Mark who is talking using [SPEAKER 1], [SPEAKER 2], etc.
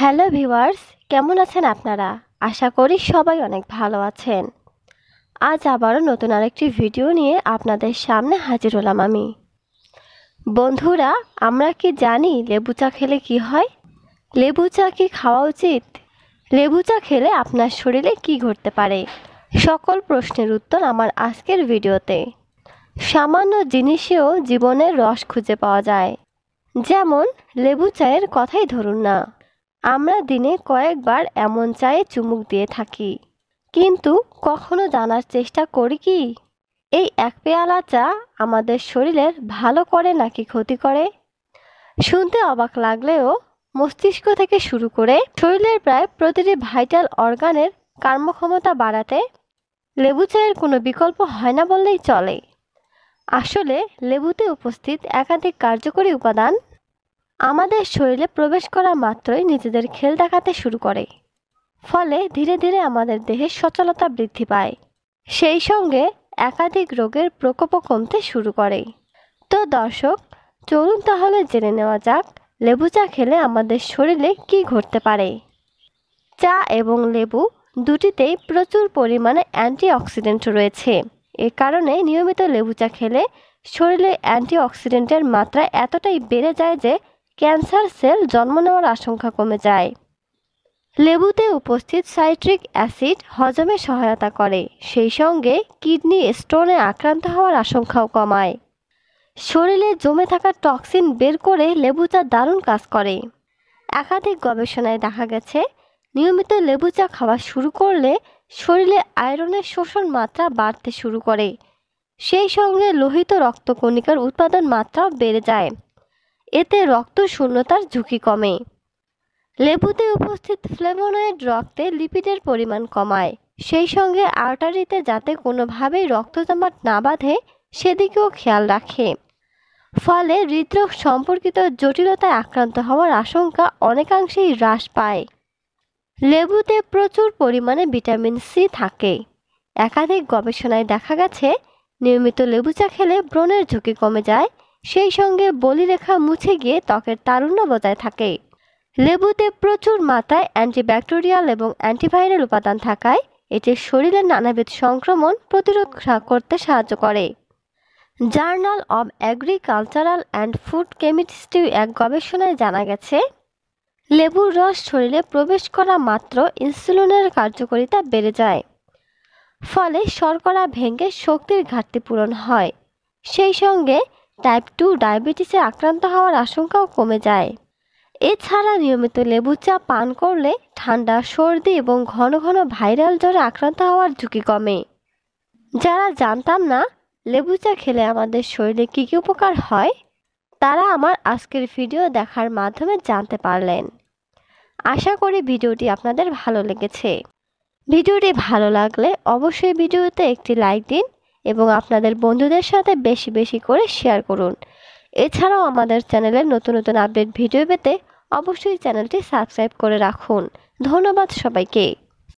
[SPEAKER 1] hello viewers কেমন আছেন আপনারা আশা করি সবাই অনেক ভালো আছেন আজ আবারও নতুন আরেকটি ভিডিও নিয়ে আপনাদের সামনে হাজির হলাম আমি বন্ধুরা আমরা কি জানি লেবু চা খেলে কি হয় লেবু চা কি খাওয়া উচিত লেবু চা খেলে আপনার শরীরে কি ঘটতে পারে সকল প্রশ্নের উত্তর আমার আজকের ভিডিওতে সামান্য জিনিসেও জীবনের রস খুঁজে পাওয়া যায় যেমন লেবু চায়ের কথাই ধরুন না আমরা দিনে কয়েকবার এমন চায়ে চুমুক দিয়ে থাকি কিন্তু কখনো জানার চেষ্টা করি কি এই এক পেয়ালা চা আমাদের শরীরের ভালো করে নাকি ক্ষতি করে শুনতে অবাক লাগলেও মস্তিষ্ক থেকে শুরু করে শরীরের প্রায় প্রতিটি ভাইটাল অর্গানের কর্মক্ষমতা বাড়াতে লেবু চায়ের কোনো বিকল্প হয় না বললেই চলে আসলে লেবুতে উপস্থিত একাধিক কার্যকরী উপাদান আমাদের শরীরে প্রবেশ করা মাত্রই নিজেদের খেল দেখাতে শুরু করে ফলে ধীরে ধীরে আমাদের দেহের সচলতা বৃদ্ধি পায় সেই সঙ্গে একাধিক রোগের প্রকোপও কমতে শুরু করে তো দর্শক চলুন তাহলে জেনে নেওয়া যাক লেবু চা খেলে আমাদের শরীরে কি ঘটতে পারে চা এবং লেবু দুটিতেই প্রচুর পরিমাণে অ্যান্টিঅক্সিডেন্ট রয়েছে এ কারণে নিয়মিত লেবু চা খেলে শরীরে অ্যান্টিঅক্সিডেন্টের মাত্রা এতটাই বেড়ে যায় যে ক্যান্সার সেল জন্ম নেওয়ার আশঙ্কা কমে যায় লেবুতে উপস্থিত সাইট্রিক অ্যাসিড হজমে সহায়তা করে সেই সঙ্গে কিডনি স্টোনে আক্রান্ত হওয়ার আশঙ্কাও কমায় শরীরে জমে থাকা টক্সিন বের করে লেবু চা দারুণ কাজ করে একাধিক গবেষণায় দেখা গেছে নিয়মিত লেবু চা খাওয়া শুরু করলে শরীরে আয়রনের শোষণ মাত্রা বাড়তে শুরু করে সেই সঙ্গে লোহিত রক্তকণিকার উৎপাদন মাত্রাও বেড়ে যায় এতে রক্ত শূন্যতার ঝুঁকি কমে লেবুতে উপস্থিত ফ্লেভোনয়েড রক্তে লিপিডের পরিমাণ কমায় সেই সঙ্গে আর্টারিতে যাতে কোনোভাবেই রক্ত জমাট না বাঁধে সেদিকেও খেয়াল রাখে ফলে হৃদরোগ সম্পর্কিত জটিলতায় আক্রান্ত হওয়ার আশঙ্কা অনেকাংশেই হ্রাস পায় লেবুতে প্রচুর পরিমাণে ভিটামিন সি থাকে একাধিক গবেষণায় দেখা গেছে নিয়মিত লেবু চা খেলে ব্রণের ঝুঁকি কমে যায় সেই সঙ্গে রেখা মুছে গিয়ে ত্বকের তারুণ্য বজায় থাকে লেবুতে প্রচুর মাত্রায় অ্যান্টিব্যাকটেরিয়াল এবং অ্যান্টিভাইরাল উপাদান থাকায় এটি শরীরের নানাবিধ সংক্রমণ প্রতিরোধ করতে সাহায্য করে journal of agricultural and food chemistry এক গবেষণায় জানা গেছে লেবুর রস শরীরে প্রবেশ করা মাত্র ইনসুলিনের কার্যকারিতা বেড়ে যায় ফলে শর্করা ভেঙে শক্তির ঘাটতি পূরণ হয় সেই সঙ্গে টাইপ টু ডায়াবেটিসে আক্রান্ত হওয়ার আশঙ্কাও কমে যায় এছাড়া নিয়মিত লেবু চা পান করলে ঠান্ডা সর্দি এবং ঘন ঘন ভাইরাল জ্বরে আক্রান্ত হওয়ার ঝুঁকি কমে যারা জানতাম না লেবু চা খেলে আমাদের শরীরে কী কী উপকার হয় তারা আমার আজকের ভিডিও দেখার মাধ্যমে জানতে পারলেন আশা করি ভিডিওটি আপনাদের ভালো লেগেছে ভিডিওটি ভালো লাগলে অবশ্যই ভিডিওতে একটি লাইক দিন এবং আপনাদের বন্ধুদের সাথে বেশি বেশি করে শেয়ার করুন এছাড়াও আমাদের চ্যানেলের নতুন নতুন আপডেট ভিডিও পেতে অবশ্যই চ্যানেলটি সাবস্ক্রাইব করে রাখুন ধন্যবাদ সবাইকে